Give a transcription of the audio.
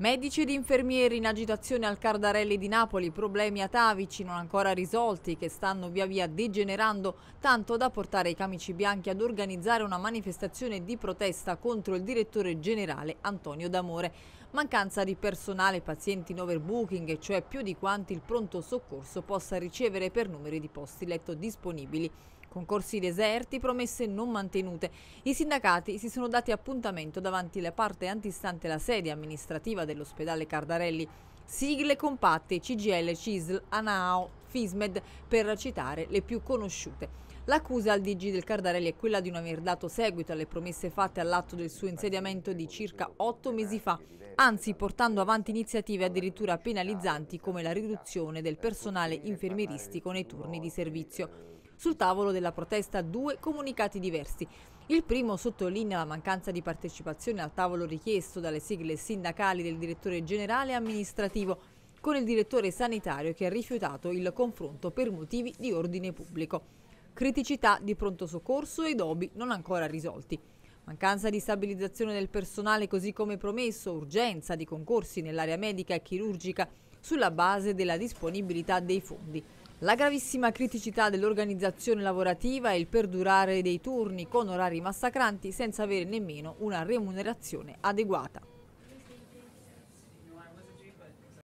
Medici ed infermieri in agitazione al Cardarelli di Napoli, problemi atavici non ancora risolti che stanno via via degenerando, tanto da portare i camici bianchi ad organizzare una manifestazione di protesta contro il direttore generale Antonio D'Amore. Mancanza di personale, pazienti in overbooking, cioè più di quanti il pronto soccorso possa ricevere per numeri di posti letto disponibili. Concorsi deserti, promesse non mantenute. I sindacati si sono dati appuntamento davanti alla parte antistante la sede amministrativa dell'ospedale Cardarelli. Sigle compatte CGL, CISL, ANAO, FISMED per citare le più conosciute. L'accusa al DG del Cardarelli è quella di non aver dato seguito alle promesse fatte all'atto del suo insediamento di circa otto mesi fa, anzi portando avanti iniziative addirittura penalizzanti come la riduzione del personale infermieristico nei turni di servizio. Sul tavolo della protesta due comunicati diversi. Il primo sottolinea la mancanza di partecipazione al tavolo richiesto dalle sigle sindacali del direttore generale amministrativo con il direttore sanitario che ha rifiutato il confronto per motivi di ordine pubblico. Criticità di pronto soccorso e dobi non ancora risolti. Mancanza di stabilizzazione del personale così come promesso, urgenza di concorsi nell'area medica e chirurgica sulla base della disponibilità dei fondi. La gravissima criticità dell'organizzazione lavorativa e il perdurare dei turni con orari massacranti senza avere nemmeno una remunerazione adeguata.